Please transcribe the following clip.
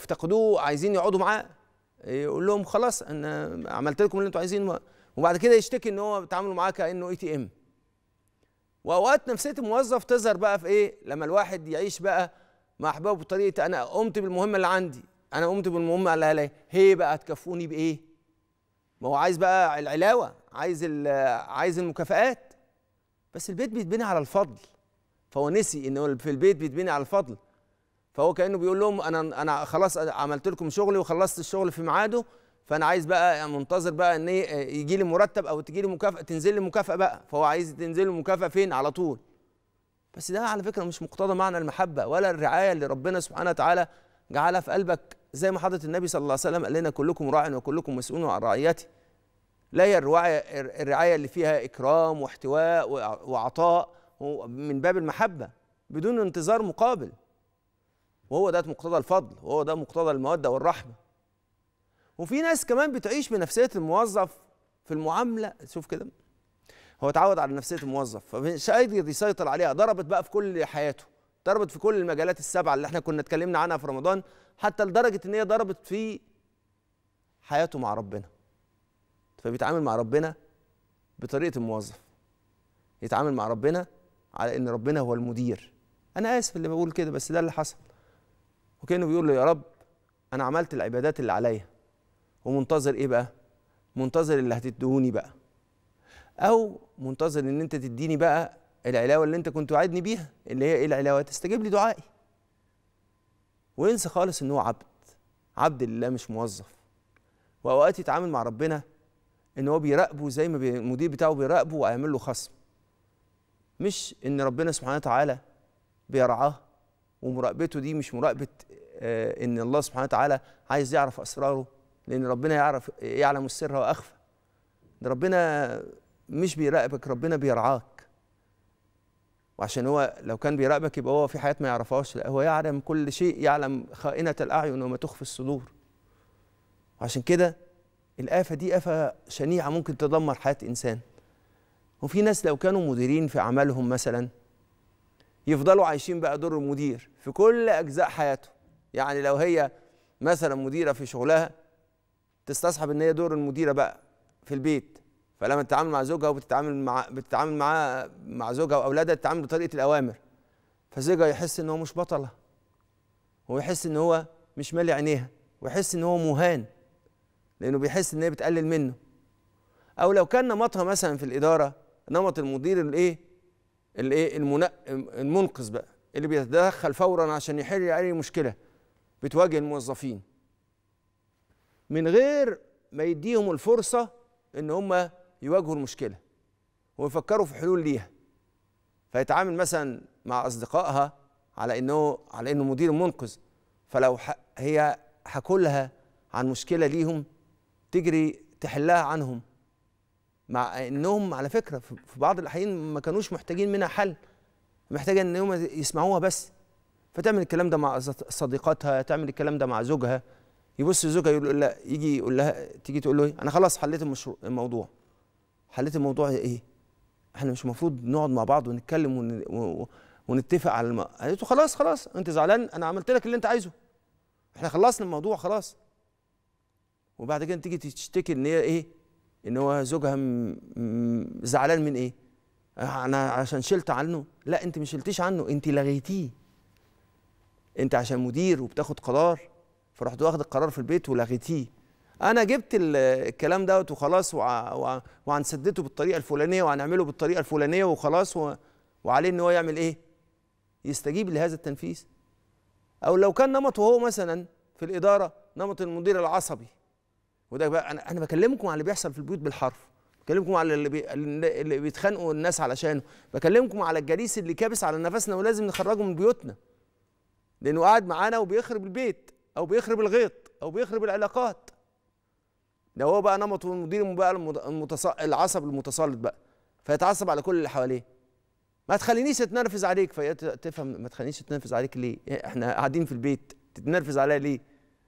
افتقدوه عايزين يقعدوا معاه يقول لهم خلاص انا عملت لكم اللي انتوا عايزينه وبعد كده يشتكي ان هو بيتعاملوا معاه كانه اي تي ام واوقات نفسيه الموظف تظهر بقى في ايه لما الواحد يعيش بقى مع احبابه بطريقه انا قمت بالمهمه اللي عندي انا قمت بالمهمه اللي عليا هي بقى تكفوني بايه ما هو عايز بقى العلاوه عايز عايز المكافآت بس البيت بيتبني على الفضل فهو نسي ان في البيت بيتبني على الفضل فهو كانه بيقول لهم انا انا خلاص عملت لكم شغلي وخلصت الشغل في ميعاده فانا عايز بقى منتظر بقى ان يجي لي مرتب او تجي لي مكافاه تنزل لي مكافاه بقى فهو عايز تنزل له مكافاه فين على طول بس ده على فكره مش مقتضى معنى المحبه ولا الرعايه اللي ربنا سبحانه وتعالى جعلها في قلبك زي ما حضره النبي صلى الله عليه وسلم قال لنا كلكم راع وكلكم مسؤول عن رعيته لا هي الرعايه الرعايه اللي فيها اكرام واحتواء وعطاء من باب المحبه بدون انتظار مقابل وهو ده مقتضى الفضل وهو ده مقتضى المودة والرحمة وفي ناس كمان بتعيش بنفسية الموظف في المعاملة شوف كده هو اتعود على نفسية الموظف فمش قادر يسيطر عليها ضربت بقى في كل حياته ضربت في كل المجالات السبعة اللي احنا كنا اتكلمنا عنها في رمضان حتى لدرجة ان هي ضربت في حياته مع ربنا فبيتعامل مع ربنا بطريقة الموظف يتعامل مع ربنا على ان ربنا هو المدير انا اسف اللي بقول كده بس ده اللي حصل وكانه بيقول له يا رب انا عملت العبادات اللي عليا ومنتظر ايه بقى منتظر اللي هتديهوني بقى او منتظر ان انت تديني بقى العلاوه اللي انت كنت وعدني بيها اللي هي ايه العلاوه تستجيب لي دعائي وينسى خالص ان هو عبد عبد لله مش موظف واوقات يتعامل مع ربنا ان هو بيراقبه زي ما المدير بتاعه بيراقبه وهيعمل له خصم مش ان ربنا سبحانه وتعالى بيرعاه ومراقبته دي مش مراقبه آه، ان الله سبحانه وتعالى عايز يعرف اسراره لان ربنا يعرف يعلم السر واخفى ده ربنا مش بيراقبك ربنا بيرعاك وعشان هو لو كان بيراقبك يبقى هو في حاجات ما يعرفهاش لا هو يعلم كل شيء يعلم خائنه الاعين وما تخفي الصدور عشان كده الآفة دي آفة شنيعة ممكن تدمر حياة إنسان وفي ناس لو كانوا مديرين في أعمالهم مثلا يفضلوا عايشين بقى دور المدير في كل اجزاء حياته يعني لو هي مثلا مديره في شغلها تستصحب ان هي دور المديره بقى في البيت فلما تتعامل مع زوجها وبتتعامل مع بتتعامل مع مع زوجها واولادها تتعامل بطريقه الاوامر فزوجها يحس ان هو مش بطله ويحس ان هو مش مالي عينيها ويحس ان هو مهان لانه بيحس ان هي بتقلل منه او لو كان نمطها مثلا في الاداره نمط المدير الايه الايه المنقذ بقى اللي بيتدخل فورا عشان يحل اي مشكله بتواجه الموظفين من غير ما يديهم الفرصه ان هم يواجهوا المشكله ويفكروا في حلول ليها فيتعامل مثلا مع اصدقائها على انه على انه مدير منقذ فلو هي حكولها عن مشكله ليهم تجري تحلها عنهم مع انهم على فكره في بعض الاحيان ما كانوش محتاجين منها حل محتاجه ان هم يسمعوها بس فتعمل الكلام ده مع صديقاتها تعمل الكلام ده مع زوجها يبص زوجها يقول لا يجي يقول لها تيجي تقول له ايه انا خلاص حليت المشروع الموضوع حليت الموضوع ايه احنا مش المفروض نقعد مع بعض ونتكلم ونتفق على الم... قالت له خلاص خلاص انت زعلان انا عملت لك اللي انت عايزه احنا خلصنا الموضوع خلاص وبعد كده تيجي تشتكي ان هي ايه ان هو زوجها زعلان من ايه انا عشان شلت عنه لا انت مش شلتيش عنه انت لغيتيه انت عشان مدير وبتاخد قرار فرحت واخد القرار في البيت ولغيتيه انا جبت الكلام دوت وخلاص وهنسدده بالطريقه الفلانيه وهنعمله بالطريقه الفلانيه وخلاص و... وعليه ان هو يعمل ايه يستجيب لهذا التنفيذ او لو كان نمطه هو مثلا في الاداره نمط المدير العصبي وده بقى انا انا بكلمكم على اللي بيحصل في البيوت بالحرف بكلمكم على اللي, بي... اللي بيتخانقوا الناس علشانه بكلمكم على الجليس اللي كابس على نفسنا ولازم نخرجه من بيوتنا لانه قاعد معانا وبيخرب البيت او بيخرب الغيط او بيخرب العلاقات ده هو بقى نمط المدير بقى المتص... العصب المتسلط بقى فيتعصب على كل اللي حواليه ما تخلينيش اتنرفز عليك فتفهم ما تخلينيش اتنرفز عليك ليه احنا قاعدين في البيت تتنرفز عليا ليه